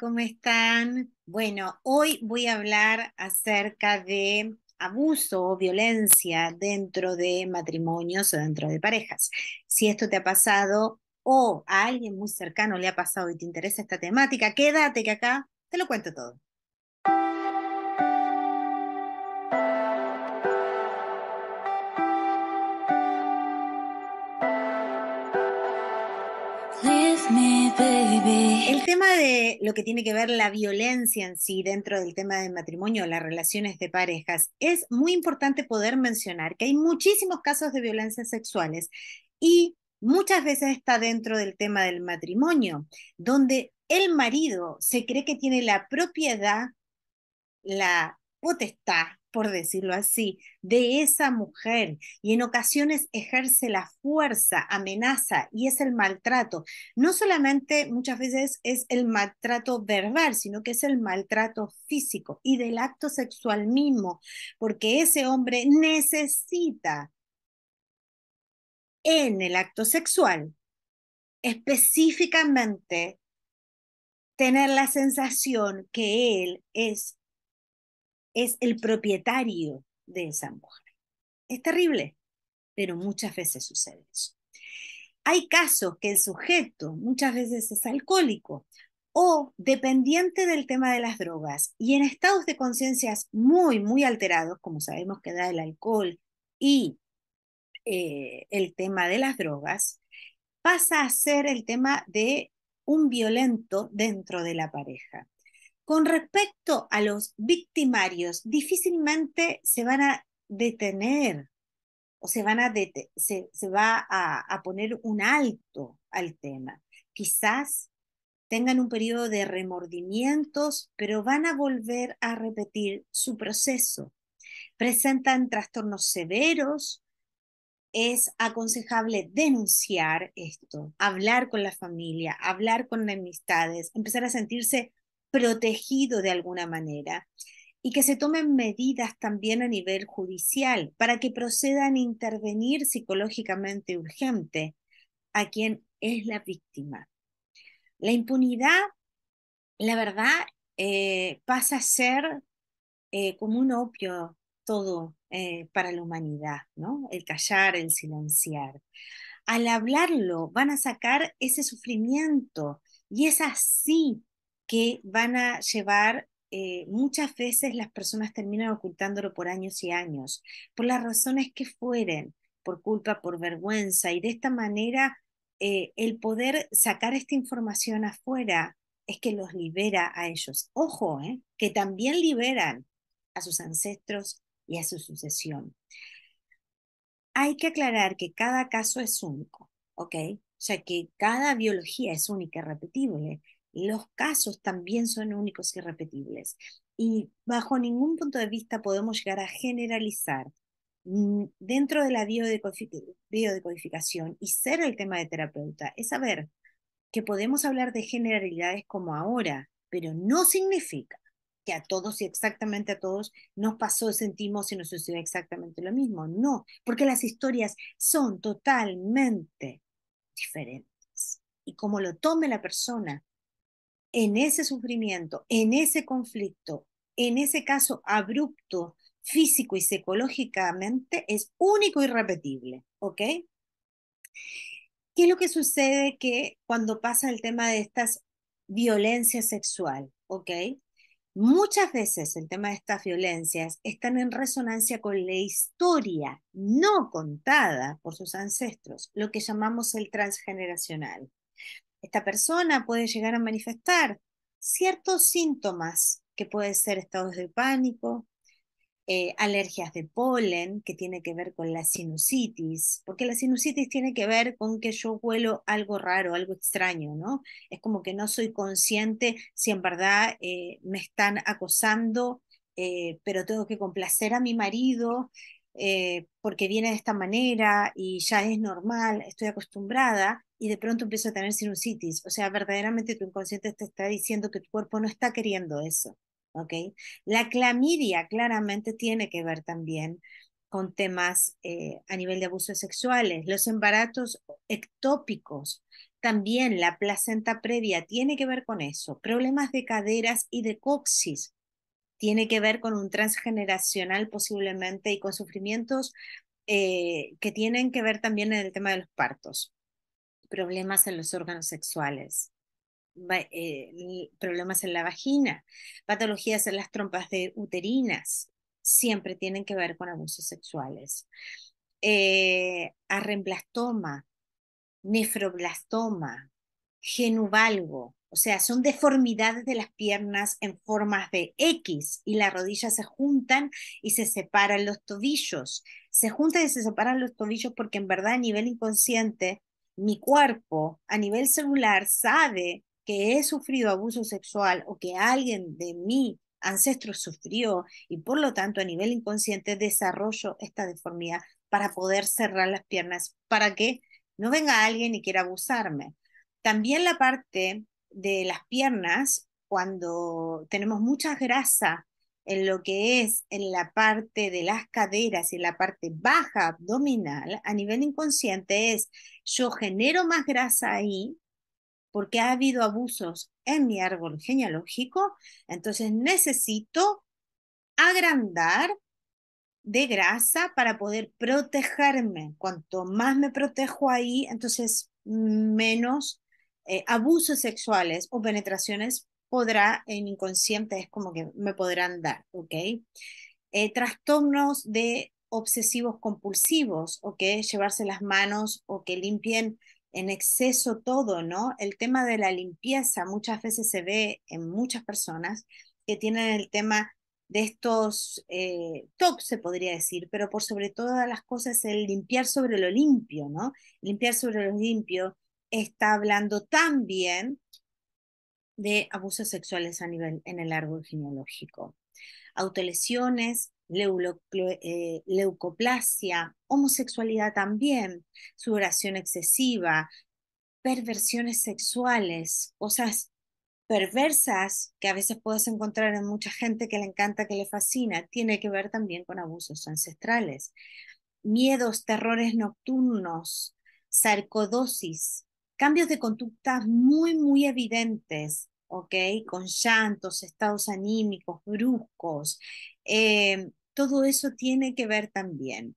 ¿cómo están? Bueno, hoy voy a hablar acerca de abuso o violencia dentro de matrimonios o dentro de parejas. Si esto te ha pasado o a alguien muy cercano le ha pasado y te interesa esta temática, quédate que acá te lo cuento todo. El tema de lo que tiene que ver la violencia en sí dentro del tema del matrimonio, las relaciones de parejas, es muy importante poder mencionar que hay muchísimos casos de violencias sexuales y muchas veces está dentro del tema del matrimonio, donde el marido se cree que tiene la propiedad, la potestad por decirlo así, de esa mujer y en ocasiones ejerce la fuerza, amenaza y es el maltrato. No solamente muchas veces es el maltrato verbal, sino que es el maltrato físico y del acto sexual mismo, porque ese hombre necesita en el acto sexual específicamente tener la sensación que él es es el propietario de esa mujer. Es terrible, pero muchas veces sucede eso. Hay casos que el sujeto muchas veces es alcohólico o dependiente del tema de las drogas y en estados de conciencias muy, muy alterados, como sabemos que da el alcohol y eh, el tema de las drogas, pasa a ser el tema de un violento dentro de la pareja. Con respecto a los victimarios, difícilmente se van a detener o se, van a se, va a, poner un alto al tema. Quizás tengan un periodo de remordimientos, pero van a volver a repetir su proceso. Presentan trastornos severos, es aconsejable denunciar esto, hablar con la familia, hablar con amistades, empezar a sentirse protegido de alguna manera y que se tomen medidas también a nivel judicial para que procedan a intervenir psicológicamente urgente a quien es la víctima. La impunidad, la verdad, eh, pasa a ser eh, como un opio todo eh, para la humanidad, ¿no? El callar, el silenciar. Al hablarlo van a sacar ese sufrimiento y es así que van a llevar eh, muchas veces las personas terminan ocultándolo por años y años, por las razones que fueren, por culpa, por vergüenza, y de esta manera eh, el poder sacar esta información afuera es que los libera a ellos. Ojo, eh, que también liberan a sus ancestros y a su sucesión. Hay que aclarar que cada caso es único, ya O que cada biología es única, repetible, los casos también son únicos y repetibles. Y bajo ningún punto de vista podemos llegar a generalizar mm, dentro de la biodecodificación y ser el tema de terapeuta es saber que podemos hablar de generalidades como ahora, pero no significa que a todos y exactamente a todos nos pasó, sentimos y nos sucedió exactamente lo mismo. No, porque las historias son totalmente diferentes. Y como lo tome la persona en ese sufrimiento, en ese conflicto, en ese caso abrupto, físico y psicológicamente, es único y repetible, ¿ok? ¿Qué es lo que sucede que cuando pasa el tema de estas violencias sexuales? ¿ok? Muchas veces el tema de estas violencias están en resonancia con la historia no contada por sus ancestros, lo que llamamos el transgeneracional. Esta persona puede llegar a manifestar ciertos síntomas que pueden ser estados de pánico, eh, alergias de polen, que tiene que ver con la sinusitis, porque la sinusitis tiene que ver con que yo huelo algo raro, algo extraño, ¿no? Es como que no soy consciente si en verdad eh, me están acosando, eh, pero tengo que complacer a mi marido eh, porque viene de esta manera y ya es normal, estoy acostumbrada y de pronto empiezo a tener sinusitis. O sea, verdaderamente tu inconsciente te está diciendo que tu cuerpo no está queriendo eso. ¿ok? La clamidia claramente tiene que ver también con temas eh, a nivel de abusos sexuales, los embarazos ectópicos, también la placenta previa tiene que ver con eso, problemas de caderas y de coxis, tiene que ver con un transgeneracional posiblemente y con sufrimientos eh, que tienen que ver también en el tema de los partos, problemas en los órganos sexuales, eh, problemas en la vagina, patologías en las trompas de uterinas, siempre tienen que ver con abusos sexuales. Eh, arremblastoma, nefroblastoma, genuvalgo, o sea, son deformidades de las piernas en formas de X y las rodillas se juntan y se separan los tobillos. Se juntan y se separan los tobillos porque en verdad a nivel inconsciente, mi cuerpo a nivel celular sabe que he sufrido abuso sexual o que alguien de mi ancestro sufrió y por lo tanto a nivel inconsciente desarrollo esta deformidad para poder cerrar las piernas, para que no venga alguien y quiera abusarme. También la parte de las piernas, cuando tenemos mucha grasa en lo que es en la parte de las caderas y en la parte baja abdominal, a nivel inconsciente es yo genero más grasa ahí porque ha habido abusos en mi árbol genealógico, entonces necesito agrandar de grasa para poder protegerme. Cuanto más me protejo ahí, entonces menos eh, abusos sexuales o penetraciones podrá, en inconsciente es como que me podrán dar, ¿ok? Eh, trastornos de obsesivos compulsivos, que Llevarse las manos o que limpien en exceso todo, ¿no? El tema de la limpieza muchas veces se ve en muchas personas que tienen el tema de estos eh, tops, se podría decir, pero por sobre todas las cosas el limpiar sobre lo limpio, ¿no? Limpiar sobre lo limpio, está hablando también de abusos sexuales a nivel en el árbol genealógico. Autolesiones, eh, leucoplasia, homosexualidad también, sudoración excesiva, perversiones sexuales, cosas perversas que a veces puedes encontrar en mucha gente que le encanta, que le fascina, tiene que ver también con abusos ancestrales. Miedos, terrores nocturnos, sarcodosis, cambios de conducta muy, muy evidentes, ¿ok? Con llantos, estados anímicos, bruscos. Eh, todo eso tiene que ver también.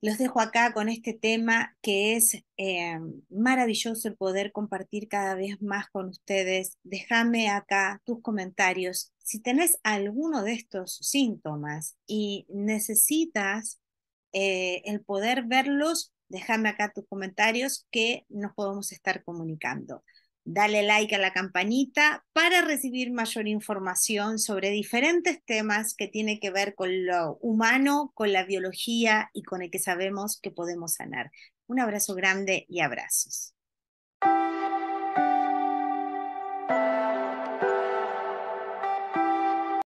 Los dejo acá con este tema que es eh, maravilloso el poder compartir cada vez más con ustedes. Déjame acá tus comentarios. Si tenés alguno de estos síntomas y necesitas eh, el poder verlos Déjame acá tus comentarios que nos podemos estar comunicando. Dale like a la campanita para recibir mayor información sobre diferentes temas que tienen que ver con lo humano, con la biología y con el que sabemos que podemos sanar. Un abrazo grande y abrazos.